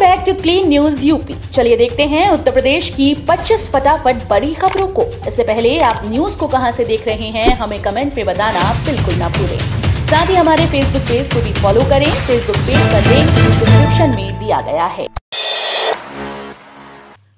back to clean news UP चलिए देखते हैं उत्तर प्रदेश की 25 फटाफट बड़ी खबरों को इससे पहले आप न्यूज को कहां से देख रहे हैं हमें कमेंट में बताना बिल्कुल ना भूलें साथ ही हमारे फेसबुक पेज को भी फॉलो करें फेसबुक पेज का लिंक डिस्क्रिप्शन में दिया गया है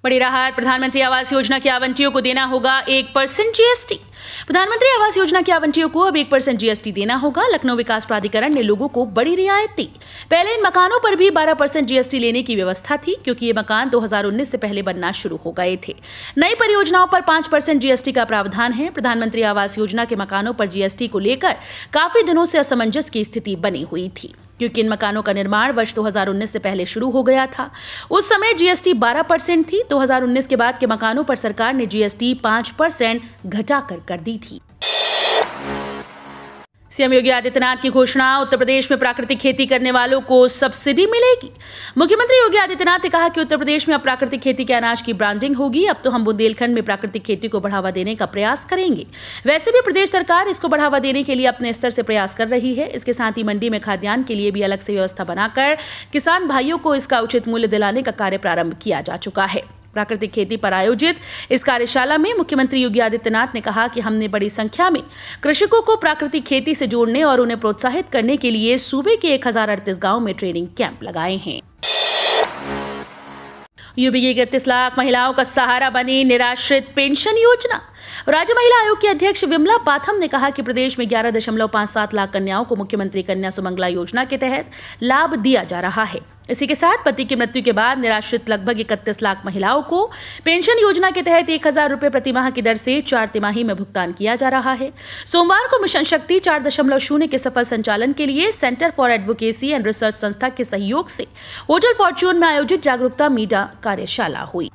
बड़ी राहत प्रधानमंत्री आवास योजना के आवंटियों को देना होगा एक परसेंट जीएसटी प्रधानमंत्री आवास योजना के आवंटियों को अब एक परसेंट जीएसटी देना होगा लखनऊ विकास प्राधिकरण ने लोगों को बड़ी रियायत दी पहले इन मकानों पर भी बारह परसेंट जीएसटी लेने की व्यवस्था थी क्योंकि ये मकान 2019 से पहले बनना शुरू हो गए थे नई परियोजनाओं पर पांच परसेंट जीएसटी का प्रावधान है प्रधानमंत्री आवास योजना के मकानों पर जीएसटी को लेकर काफी दिनों से असमंजस की स्थिति बनी हुई थी क्योंकि इन मकानों का निर्माण वर्ष 2019 से पहले शुरू हो गया था उस समय जीएसटी 12 परसेंट थी 2019 के बाद के मकानों पर सरकार ने जीएसटी 5 परसेंट घटाकर कर दी थी सीएम योगी आदित्यनाथ की घोषणा उत्तर प्रदेश में प्राकृतिक खेती करने वालों को सब्सिडी मिलेगी मुख्यमंत्री योगी आदित्यनाथ ने कहा कि उत्तर प्रदेश में अब प्राकृतिक खेती के अनाज की ब्रांडिंग होगी अब तो हम बुंदेलखंड में प्राकृतिक खेती को बढ़ावा देने का प्रयास करेंगे वैसे भी प्रदेश सरकार इसको बढ़ावा देने के लिए अपने स्तर से प्रयास कर रही है इसके साथ ही मंडी में खाद्यान्न के लिए भी अलग से व्यवस्था बनाकर किसान भाइयों को इसका उचित मूल्य दिलाने का कार्य प्रारंभ किया जा चुका है प्राकृतिक खेती पर आयोजित इस कार्यशाला में मुख्यमंत्री योगी आदित्यनाथ ने कहा कि हमने बड़ी संख्या में कृषकों को प्राकृतिक खेती से जोड़ने और उन्हें प्रोत्साहित करने के लिए सूबे के एक गाँव में ट्रेनिंग कैंप लगाए हैं यूपी की इकतीस लाख महिलाओं का सहारा बनी निराश्रित पेंशन योजना राज्य महिला आयोग की अध्यक्ष विमला पाथम ने कहा कि प्रदेश में ग्यारह दशमलव पांच सात लाख कन्याओं को मुख्यमंत्री कन्या सुमंगला योजना के तहत लाभ दिया जा रहा है इसी के साथ पति की मृत्यु के बाद निराश्रित लगभग इकतीस लाख महिलाओं को पेंशन योजना के तहत एक हजार रूपए प्रतिमाह की दर से चार तिमाही में भुगतान किया जा रहा है सोमवार को मिशन शक्ति चार दशमलव शून्य के सफल संचालन के लिए centre for advocacy and research संस्था के सहयोग से होटल फॉर्च्यून में आयोजित जागरूकता मीडिया कार्यशाला हुई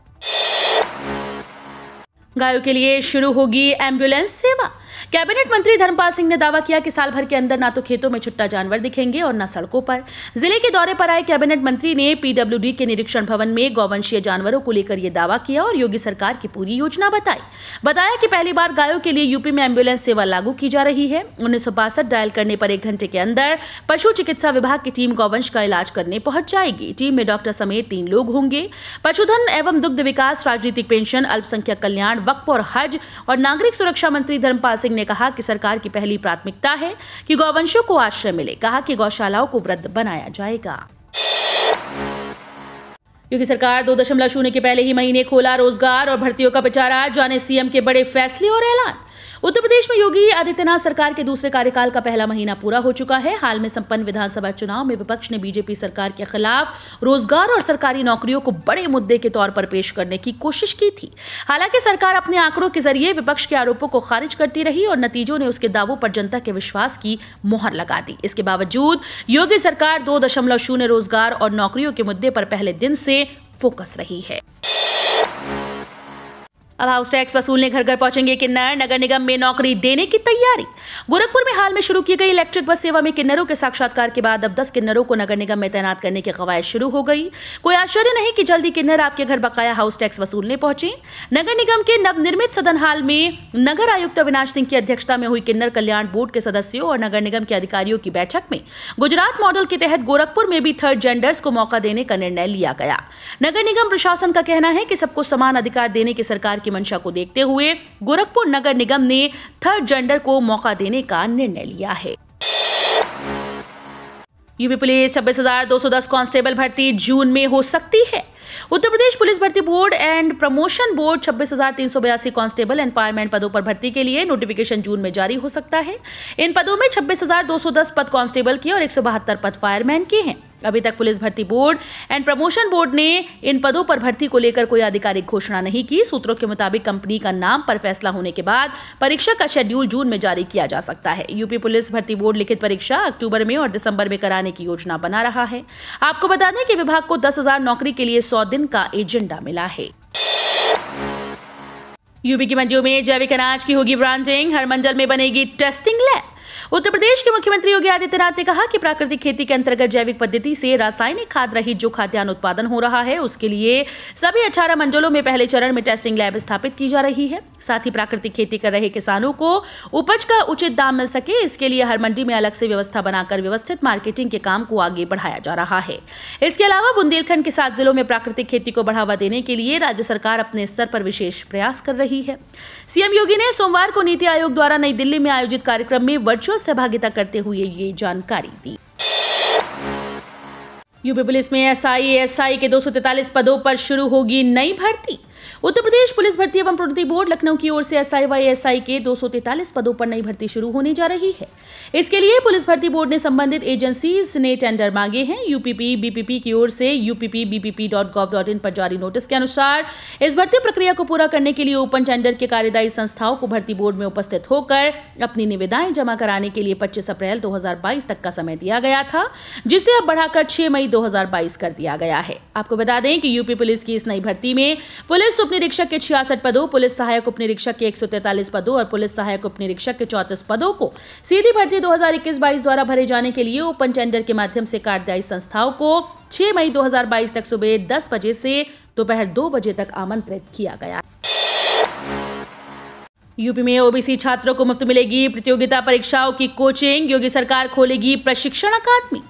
गायों के लिए शुरू होगी एम्बुलेंस सेवा कैबिनेट मंत्री धर्मपाल सिंह ने दावा किया कि साल भर के अंदर ना तो खेतों में छुट्टा जानवर दिखेंगे और न सड़कों पर जिले के दौरे पर आए कैबिनेट मंत्री ने पीडब्ल्यू के निरीक्षण भवन में गौवंशीय जानवरों को लेकर यह दावा किया और योगी सरकार की पूरी योजना बताई बताया कि पहली बार गायों के लिए यूपी में एम्बुलेंस सेवा लागू की जा रही है उन्नीस डायल करने पर एक घंटे के अंदर पशु चिकित्सा विभाग की टीम गौवंश का इलाज करने पहुंच जाएगी टीम में डॉक्टर समेत तीन लोग होंगे पशुधन एवं दुग्ध विकास राजनीतिक पेंशन अल्पसंख्यक कल्याण वक्फ और हज और नागरिक सुरक्षा मंत्री धर्मपाल सिंह सिंह ने कहा कि सरकार की पहली प्राथमिकता है कि गौवंशों को आश्रय मिले कहा कि गौशालाओं को वृद्ध बनाया जाएगा क्योंकि सरकार दो दशमलव शून्य के पहले ही महीने खोला रोजगार और भर्तियों का पिटारा जाने सीएम के बड़े फैसले और ऐलान उत्तर प्रदेश में योगी आदित्यनाथ सरकार के दूसरे कार्यकाल का पहला महीना पूरा हो चुका है हाल में संपन्न विधानसभा चुनाव में विपक्ष ने बीजेपी सरकार के खिलाफ रोजगार और सरकारी नौकरियों को बड़े मुद्दे के तौर पर पेश करने की कोशिश की थी हालांकि सरकार अपने आंकड़ों के जरिए विपक्ष के आरोपों को खारिज करती रही और नतीजों ने उसके दावों पर जनता के विश्वास की मोहर लगा दी इसके बावजूद योगी सरकार दो रोजगार और नौकरियों के मुद्दे पर पहले दिन से फोकस रही है अब हाउस टैक्स वसूलने घर घर पहुंचेंगे किन्नर नगर निगम में नौकरी देने की तैयारी गोरखपुर में हाल में शुरू की गई इलेक्ट्रिक बस सेवा में किन्नरों के साक्षात्कार के बाद अब दस किन्नरों को नगर निगम में तैनात करने की कवायद शुरू हो गई कोई आश्चर्य नहीं कि जल्दी किन्नर आपके घर बकाया हाउस टैक्स वसूलने पहुंचे नगर निगम के नवनिर्मित सदन हाल में नगर आयुक्त अविनाश सिंह की अध्यक्षता में हुई किन्नर कल्याण बोर्ड के सदस्यों और नगर निगम के अधिकारियों की बैठक में गुजरात मॉडल के तहत गोरखपुर में भी थर्ड जेंडर्स को मौका देने का निर्णय लिया गया नगर निगम प्रशासन का कहना है कि सबको समान अधिकार देने की सरकार की मंशा को देखते हुए गोरखपुर नगर निगम ने थर्ड जेंडर को मौका देने का निर्णय लिया है यूपी पुलिस छब्बीस हजार दो सौ दस कांस्टेबल भर्ती जून में हो सकती है उत्तर प्रदेश पुलिस भर्ती बोर्ड एंड प्रमोशन बोर्ड छब्बीस हजार तीन सौ बयासी कांस्टेबल एंड फायरमैन पदों पर भर्ती के लिए नोटिफिकेशन जून में जारी हो सकता है इन पदों में छब्बीस हजार दो सौ दस पद कांस्टेबल के और एक सौ बहत्तर पद फायरमैन के हैं अभी तक पुलिस भर्ती बोर्ड एंड प्रमोशन बोर्ड ने इन पदों पर भर्ती को लेकर कोई आधिकारिक घोषणा नहीं की सूत्रों के मुताबिक कंपनी का नाम पर फैसला होने के बाद परीक्षा का शेड्यूल जून में जारी किया जा सकता है यूपी पुलिस भर्ती बोर्ड लिखित परीक्षा अक्टूबर में और दिसंबर में कराने की योजना बना रहा है आपको बता दें कि विभाग को दस नौकरी के लिए सौ दिन का एजेंडा मिला है यूपी की मंडियों में जैविक अनाज की होगी ब्रांडिंग हर मंजल में बनेगी टेस्टिंग लैब उत्तर प्रदेश के मुख्यमंत्री योगी आदित्यनाथ ने कहा कि प्राकृतिक खेती के अंतर्गत जैविक पद्धति से रासायनिक खाद रहित जो खाद्यान्न उत्पादन हो रहा है उसके लिए सभी अठारह मंडलों में पहले चरण में टेस्टिंग लैब स्थापित की जा रही है साथ ही प्राकृतिक खेती कर रहे किसानों को उपज का उचित दाम मिल सके इसके लिए हर मंडी में अलग से व्यवस्था बनाकर व्यवस्थित मार्केटिंग के काम को आगे बढ़ाया जा रहा है इसके अलावा बुंदेलखंड के सात जिलों में प्राकृतिक खेती को बढ़ावा देने के लिए राज्य सरकार अपने स्तर पर विशेष प्रयास कर रही है सीएम योगी ने सोमवार को नीति आयोग द्वारा नई दिल्ली में आयोजित कार्यक्रम में वर्चुअल सहभागिता करते हुए ये जानकारी दी यूपी पुलिस में एसआई एसआई के 243 पदों पर शुरू होगी नई भर्ती उत्तर प्रदेश पुलिस भर्ती एवं प्रोन्नति बोर्ड लखनऊ की ओर से S I Y S I के दो सौ तैतालीस पदों पर नई भर्ती शुरू होने जा रही है इसके लिए पुलिस भर्ती बोर्ड ने संबंधित एजेंसीज ने टेंडर मांगे हैं यूपीपी बीपीपी की ओर से UPP BPP dot dot gov in पर जारी नोटिस के अनुसार इस भर्ती प्रक्रिया को पूरा करने के लिए ओपन टेंडर के कार्यदायी संस्थाओं को भर्ती बोर्ड में उपस्थित होकर अपनी निविदाएं जमा कराने के लिए पच्चीस अप्रैल 2022 तक का समय दिया गया था जिसे अब बढ़ाकर छह मई 2022 कर दिया गया है आपको बता दें कि यूपी पुलिस की इस नई भर्ती में पुलिस पुलिस उप निरीक्षक के छियासठ पदों पुलिस सहायक उप निरीक्षक के एक पदों और पुलिस सहायक उप निरीक्षक के चौतीस पदों को सीधी भर्ती 2021-22 द्वारा भरे जाने के लिए ओपन टेंडर के माध्यम से कार्यदायी संस्थाओं को 6 मई 2022 तक सुबह 10 बजे से दोपहर दो बजे तक आमंत्रित किया गया यूपी में ओबीसी छात्रों को मुफ्त मिलेगी प्रतियोगिता परीक्षाओं की कोचिंग योगी सरकार खोलेगी प्रशिक्षण अकादमी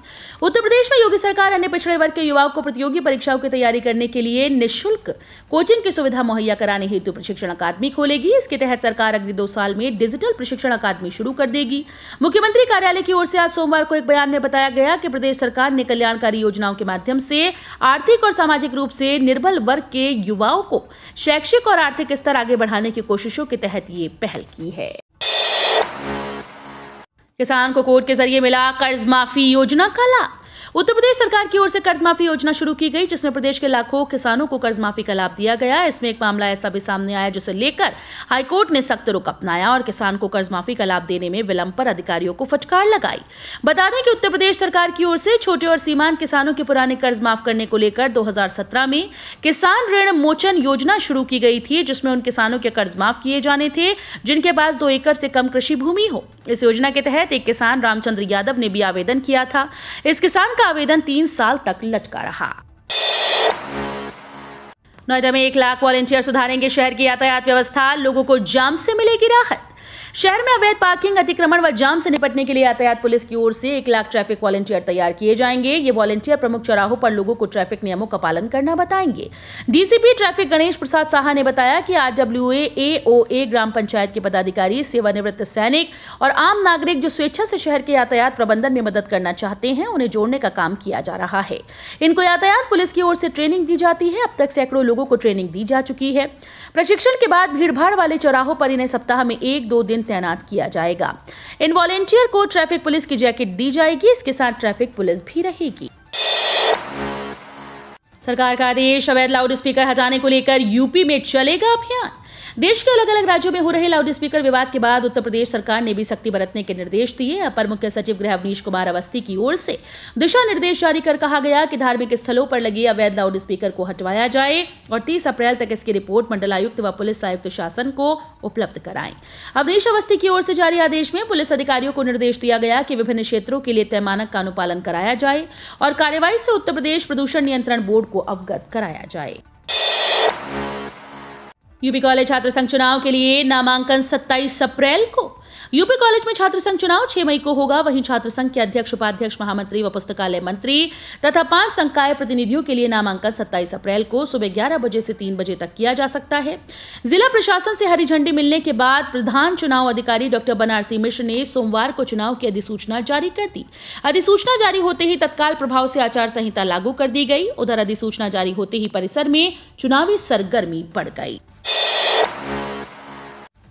उत्तर प्रदेश में योगी सरकार अन्य पिछड़े वर्ग के युवाओं को प्रतियोगी परीक्षाओं की तैयारी करने के लिए निःशुल्क कोचिंग की सुविधा मुहैया कराने हेतु प्रशिक्षण अकादमी खोलेगी इसके तहत सरकार अगले दो साल में डिजिटल प्रशिक्षण अकादमी शुरू कर देगी मुख्यमंत्री कार्यालय की ओर से आज सोमवार को एक बयान में बताया गया कि प्रदेश सरकार ने कल्याणकारी योजनाओं के माध्यम से आर्थिक और सामाजिक रूप से निर्बल वर्ग के युवाओं को शैक्षिक और आर्थिक स्तर आगे बढ़ाने की कोशिशों के तहत ये पहल की है किसान को कोर्ट के जरिए मिला कर्ज माफी योजना का लाभ उत्तर प्रदेश सरकार की ओर से कर्ज माफी योजना शुरू की गई जिसमें प्रदेश के लाखों किसानों को कर्ज माफी का लाभ दिया गया इसमें एक मामला ऐसा भी सामने आया जिसे लेकर हाईकोर्ट ने सख्त रुख अपनाया और किसान को कर्ज माफी का लाभ देने में विलंब पर अधिकारियों को फटकार लगाई बता दें कि उत्तर प्रदेश सरकार की ओर से छोटे और सीमांत किसानों के पुराने कर्ज माफ करने को लेकर दो में किसान ऋण मोचन योजना शुरू की गई थी जिसमें उन किसानों के कर्ज माफ किए जाने थे जिनके पास दो एकड़ से कम कृषि भूमि हो इस योजना के तहत एक किसान रामचंद्र यादव ने भी आवेदन किया था इस किसान का आवेदन तीन साल तक लटका रहा नोएडा में एक लाख वॉलेंटियर सुधारेंगे शहर की यातायात व्यवस्था लोगों को जाम से मिलेगी राहत शहर में अवैध पार्किंग अतिक्रमण व जाम से निपटने के लिए यातायात पुलिस की ओर से एक लाख ट्रैफिक वॉलेंटियर तैयार किए जाएंगे ये वॉलेंटियर प्रमुख चौराहों पर लोगों को ट्रैफिक नियमों का पालन करना बताएंगे डीसीपी ट्रैफिक गणेश प्रसाद साहा ने बताया कि आर डब्ल्यू ए ग्राम पंचायत के पदाधिकारी सेवानिवृत्त सैनिक और आम नागरिक जो स्वेच्छा से शहर के यातायात प्रबंधन में मदद करना चाहते हैं उन्हें जोड़ने का काम किया जा रहा है इनको यातायात पुलिस की ओर से ट्रेनिंग दी जाती है अब तक सैकड़ों लोगों को ट्रेनिंग दी जा चुकी है प्रशिक्षण के बाद भीड़भाड़ वाले चौराहों पर इन्हें सप्ताह में एक दो दिन तैनात किया जाएगा इन वॉलेंटियर को ट्रैफिक पुलिस की जैकेट दी जाएगी इसके साथ ट्रैफिक पुलिस भी रहेगी सरकार का आदेश अवैध लाउड स्पीकर हटाने को लेकर यूपी में चलेगा अभियान देश के अलग अलग राज्यों में हो रहे लाउड स्पीकर विवाद के बाद उत्तर प्रदेश सरकार ने भी सख्ती बरतने के निर्देश दिए अपर मुख्य सचिव गृह अवनीश कुमार अवस्थी की ओर से दिशा निर्देश जारी कर कहा गया कि धार्मिक स्थलों पर लगे अवैध लाउड स्पीकर को हटवाया जाए और तीस अप्रैल तक इसकी रिपोर्ट मंडलायुक्त व पुलिस आयुक्त शासन को उपलब्ध कराएं अवनीश अवस्थी की ओर से जारी आदेश में पुलिस अधिकारियों को निर्देश दिया गया कि विभिन्न क्षेत्रों के लिए तय मानक का अनुपालन कराया जाए और कार्यवाही से उत्तर प्रदेश प्रदूषण नियंत्रण बोर्ड को अवगत कराया जाए यूपी कॉलेज छात्र संघ चुनाव के लिए नामांकन 27 अप्रैल को यूपी कॉलेज में छात्र संघ चुनाव छह मई को होगा वहीं छात्र संघ के अध्यक्ष उपाध्यक्ष महामंत्री व पुस्तकालय मंत्री तथा पांच संकाय प्रतिनिधियों के लिए नामांकन सत्ताईस अप्रैल को सुबह ग्यारह बजे से तीन बजे तक किया जा सकता है जिला प्रशासन से हरी झंडी मिलने के बाद प्रधान चुनाव अधिकारी डॉक्टर बनारसी मिश्र ने सोमवार को चुनाव की अधिसूचना जारी कर दी अधिसूचना जारी होते ही तत्काल प्रभाव से आचार संहिता लागू कर दी गई उधर अधिसूचना जारी होते ही परिसर में चुनावी सरगर्मी बढ़ गई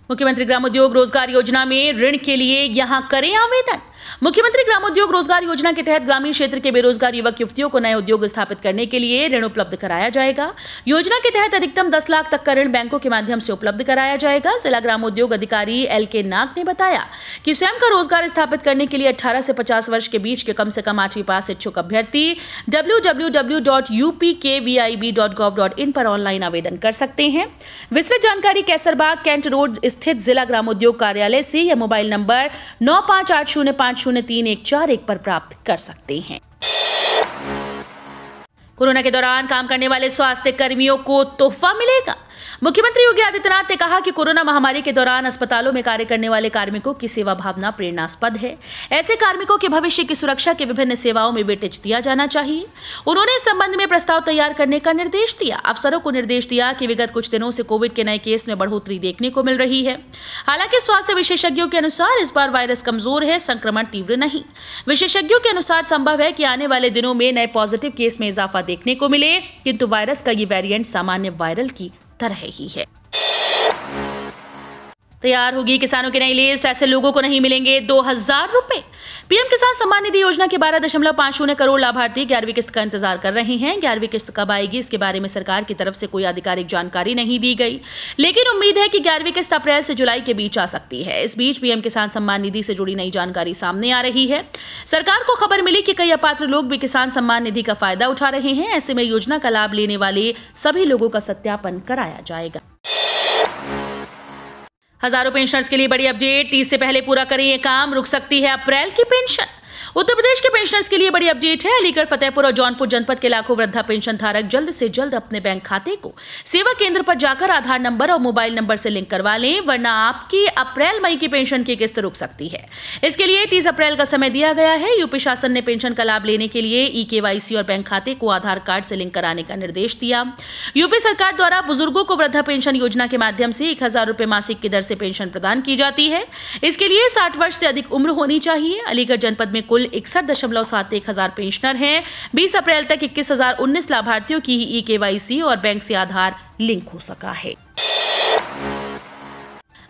मुख्यमंत्री ग्राम उद्योग रोजगार योजना में ऋण के लिए यहां करें आवेदन मुख्यमंत्री ग्रामोद्योग रोजगार योजना के तहत ग्रामीण क्षेत्र के बेरोजगार युवक युवतियों को नए उद्योग स्थापित करने के लिए ऋण उपलब्ध कराया जाएगा योजना के तहत अधिकतम दस लाख तक का ऋण बैंकों के माध्यम से उपलब्ध कराया जाएगा जिला ग्रामोद्योग अधिकारी एल के नाग ने बताया कि स्वयं का रोजगार स्थापित करने के लिए अठारह से पचास वर्ष के बीच के कम से कम आठवीं पास इच्छुक अभ्यर्थी डब्ल्यू पर ऑनलाइन आवेदन कर सकते हैं विस्तृत जानकारी कैसरबाग कैंट रोड स्थित जिला ग्रामोद्योग कार्यालय से या मोबाइल नंबर नौ पांच आठ शून्य पांच पाँच शून्य तीन एक चार एक पर प्राप्त कर सकते हैं कोरोना के दौरान काम करने वाले स्वास्थ्य कर्मियों को तोहफा मिलेगा मुख्यमंत्री योगी आदित्यनाथ ने कहा कि कोरोना महामारी के दौरान अस्पतालों में कार्य करने वाले कार्मिकों की सेवा भावना प्रेरणास्पद है ऐसे कार्मिकों के भविष्य की सुरक्षा के विभिन्न सेवाओं में वेटेज दिया जाना चाहिए उन्होंने इस संबंध में प्रस्ताव तैयार करने का निर्देश दिया अफसरों को निर्देश दिया कि विगत कुछ दिनों से कोविड के नए केस में बढ़ोतरी देखने को मिल रही है हालांकि स्वास्थ्य विशेषज्ञों के अनुसार इस बार वायरस कमजोर है संक्रमण तीव्र नहीं विशेषज्ञों के अनुसार संभव है कि आने वाले दिनों में नए पॉजिटिव केस में इजाफा देखने को मिले किंतु वायरस का ये वेरिएंट सामान्य वायरल की तरह ही है तैयार होगी किसानों की नई लिस्ट ऐसे लोगों को नहीं मिलेंगे दो हजार रुपए पीएम किसान सम्मान निधि योजना के बारह दशमलव पांच शून्य करोड़ लाभार्थी ग्यारहवीं किस्त का इंतजार कर रहे हैं ग्यारहवीं किस्त कब आएगी इसके बारे में सरकार की तरफ से कोई आधिकारिक जानकारी नहीं दी गई लेकिन उम्मीद है कि ग्यारहवीं किस्त अप्रैल से जुलाई के बीच आ सकती है इस बीच पीएम किसान सम्मान निधि से जुड़ी नई जानकारी सामने आ रही है सरकार को खबर मिली कि कई अपात्र लोग भी किसान सम्मान निधि का फायदा उठा रहे हैं ऐसे में योजना का लाभ लेने वाले सभी लोगों का सत्यापन कराया जाएगा हजारों पेंशनर्स के लिए बड़ी अपडेट तीस से पहले पूरा करें ये काम रुक सकती है अप्रैल की पेंशन उत्तर प्रदेश के पेंशनर्स के लिए बड़ी अपडेट है अलीगढ़ फतेहपुर और जौनपुर जनपद के लाखों वृद्धा पेंशन धारक जल्द से जल्द अपने बैंक खाते को सेवा केंद्र पर जाकर आधार नंबर और मोबाइल नंबर से लिंक करवा लें वरना आपकी अप्रैल मई की पेंशन की किस्त रुक सकती है इसके लिए तीस अप्रैल का समय दिया गया है यूपी शासन ने पेंशन का लाभ लेने के लिए ई के और बैंक खाते को आधार कार्ड से लिंक कराने का निर्देश दिया यूपी सरकार द्वारा बुजुर्गों को वृद्धा पेंशन योजना के माध्यम से एक हजार रुपए मासिक की दर से पेंशन प्रदान की जाती है इसके लिए साठ वर्ष से अधिक उम्र होनी चाहिए अलीगढ़ जनपद में कुल इकसठ दशमलव सात एक हज़ार पेंशनर हैं बीस अप्रैल तक इक्कीस हज़ार उन्नीस लाभार्थियों की ही ई के और बैंक से आधार लिंक हो सका है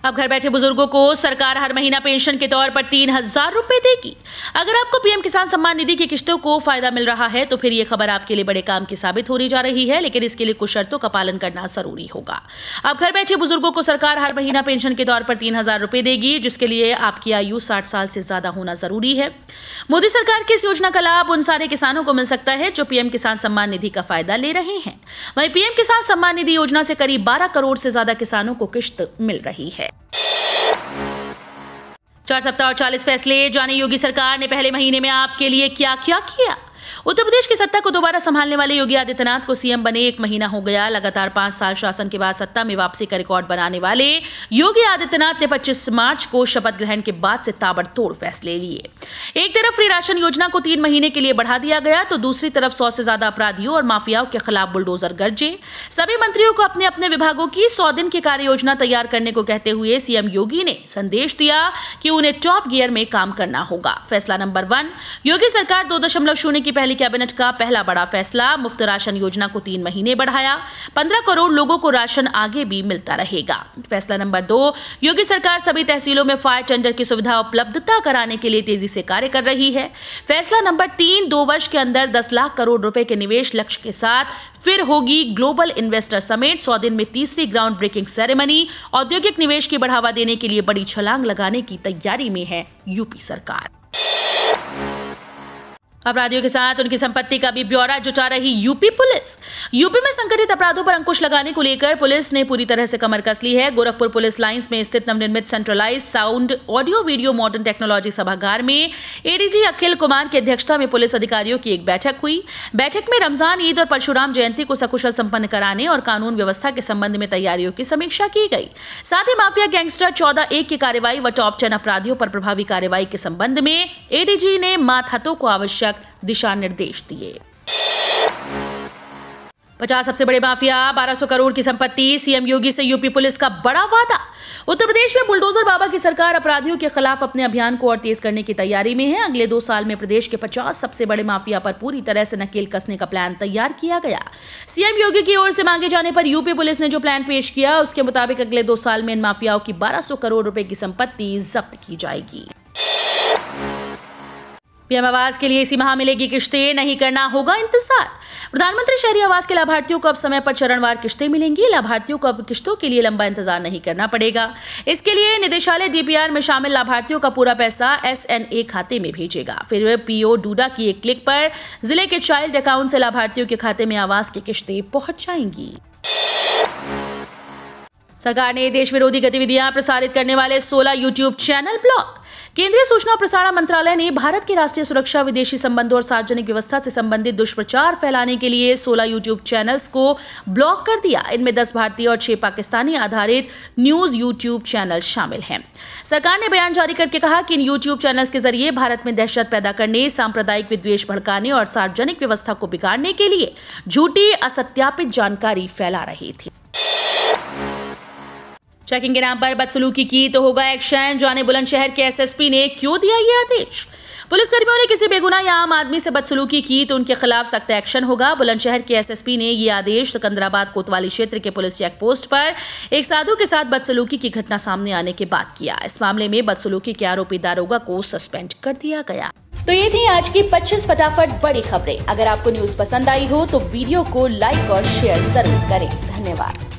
अब घर बैठे बुजुर्गों को सरकार हर महीना पेंशन के तौर पर तीन हजार रुपए देगी अगर आपको पीएम किसान सम्मान निधि की किश्तों को फायदा मिल रहा है तो फिर ये खबर आपके लिए बड़े काम की साबित होने जा रही है लेकिन इसके लिए कुछ शर्तों का पालन करना जरूरी होगा अब घर बैठे बुजुर्गों को सरकार हर महीना पेंशन के तौर पर तीन हजार रुपए देगी जिसके लिए आपकी आयु साठ साल से ज्यादा होना जरूरी है मोदी सरकार की इस योजना का लाभ उन सारे किसानों को मिल सकता है जो पीएम किसान सम्मान निधि का फायदा ले रहे हैं वहीं पीएम किसान सम्मान निधि योजना से करीब 12 करोड़ से ज्यादा किसानों को किश्त मिल रही है चार सप्ताह और चालीस फैसले जाने योगी सरकार ने पहले महीने में आपके लिए क्या क्या किया उत्तर प्रदेश की सत्ता को दोबारा संभालने वाले योगी आदित्यनाथ को सीएम बने एक महीना हो गया लगातार पांच साल शासन के बाद सत्ता में वापसी का रिकॉर्ड बनाने वाले योगी आदित्यनाथ ने 25 मार्च को शपथ ग्रहण के बाद से ताबड़तोड़ फैसले लिए एक तरफ फ्री राशन योजना को तीन महीने के लिए बढ़ा दिया गया तो दूसरी तरफ सौ से ज्यादा अपराधियों और माफियाओं के खिलाफ बुलडोजर गर्जे सभी मंत्रियों को अपने अपने विभागों की सौ दिन की कार्य योजना तैयार करने को कहते हुए सीएम योगी ने संदेश दिया कि उन्हें टॉप गियर में काम करना होगा फैसला नंबर वन योगी सरकार दो दशमलव शून्य की पहली कैबिनेट का पहला बड़ा फैसला मुफ्त राशन योजना को तीन महीने बढ़ाया पंद्रह करोड़ लोगों को राशन आगे भी मिलता रहेगा फैसला नंबर दो योगी सरकार सभी तहसीलों में फायर टेंडर की सुविधा उपलब्धता कराने के लिए तेजी से कार्य कर रही है फैसला नंबर तीन दो वर्ष के अंदर दस लाख करोड़ रुपए के निवेश लक्ष्य के साथ फिर होगी ग्लोबल इन्वेस्टर समेट सौ दिन में तीसरी ग्राउंड ब्रेकिंग सेरेमनी औद्योगिक निवेश की बढ़ावा देने के लिए बड़ी छलांग लगाने की तैयारी में है यूपी सरकार अपराधियों के साथ उनकी संपत्ति का भी ब्यौरा जुटा रही यूपी पुलिस यूपी में संगठित अपराधों पर अंकुश लगाने को लेकर पुलिस ने पूरी तरह से कमर कस ली है गोरखपुर पुलिस लाइंस में स्थित नवनिर्मित centralize sound audio video modern technology सभागार में एडीजी अखिल कुमार की अध्यक्षता में पुलिस अधिकारियों की एक बैठक हुई बैठक में रमजान ईद और परशुराम जयंती को सकुशल संपन्न कराने और कानून व्यवस्था के संबंध में तैयारियों की समीक्षा की गई साथ ही माफिया गैंगस्टर चौदह एक की कार्यवाही व टॉप टेन अपराधियों पर प्रभावी कार्यवाही के संबंध में एडीजी ने माथहतों को आवश्यक सख्त दिशा निर्देश दिए पचास सबसे बड़े माफिया 1200 करोड़ की संपत्ति सीएम योगी से यूपी पुलिस का बड़ा वादा उत्तर प्रदेश में बुलडोजर बाबा की सरकार अपराधियों के खिलाफ अपने अभियान को और तेज करने की तैयारी में है अगले दो साल में प्रदेश के 50 सबसे बड़े माफिया पर पूरी तरह से नकेल कसने का प्लान तैयार किया गया सीएम योगी की ओर से मांगे जाने पर यूपी पुलिस ने जो प्लान पेश किया उसके मुताबिक अगले दो साल में इन माफियाओं की बारह करोड़ रुपए की संपत्ति जब्त की जाएगी पीएम आवास के लिए इसी माह मिलेगी किश्तें नहीं करना होगा इंतजार प्रधानमंत्री शहरी आवास के लाभार्थियों को अब समय पर चरणवार किश्तें मिलेंगी लाभार्थियों को अब किश्तों के लिए लंबा इंतजार नहीं करना पड़ेगा इसके लिए निदेशालय डीपीआर में शामिल लाभार्थियों का पूरा पैसा एस खाते में भेजेगा फिर पीओ डूडा की एक क्लिक पर जिले के चाइल्ड अकाउंट से लाभार्थियों के खाते में आवास की किश्तें पहुंच जाएंगी सरकार ने देश विरोधी गतिविधियां प्रसारित करने वाले 16 यूट्यूब चैनल ब्लॉक केंद्रीय सूचना और प्रसारण मंत्रालय ने भारत की राष्ट्रीय सुरक्षा विदेशी संबंधों और सार्वजनिक व्यवस्था से संबंधित दुष्प्रचार फैलाने के लिए 16 यूट्यूब चैनल्स को ब्लॉक कर दिया इनमें 10 भारतीय और 6 पाकिस्तानी आधारित न्यूज यूट्यूब चैनल शामिल हैं सरकार ने बयान जारी करके कहा कि इन यूट्यूब चैनल्स के जरिए भारत में दहशत पैदा करने सांप्रदायिक विद्वेश भड़काने और सार्वजनिक व्यवस्था को बिगाड़ने के लिए झूठी असत्यापित जानकारी फैला रही थी चेकिंग के नाम पर बदसलूकी की तो होगा एक्शन जाने बुलंदशहर के एसएसपी ने क्यों दिया ये आदेश पुलिसकर्मियों ने किसी बेगुनाह या आम आदमी से बदसलूकी की तो उनके खिलाफ सख्त एक्शन होगा बुलंदशहर के एसएसपी ने ये आदेश सिकंदराबाद कोतवाली क्षेत्र के पुलिस चेक पोस्ट पर एक साधु के साथ बदसलूकी की घटना सामने आने के बाद किया इस मामले में बदसलूकी के आरोपी दारोगा को सस्पेंड कर दिया गया तो ये थी आज की पच्चीस फटाफट बड़ी खबरें अगर आपको न्यूज पसंद आई हो तो वीडियो को लाइक और शेयर जरूर करें धन्यवाद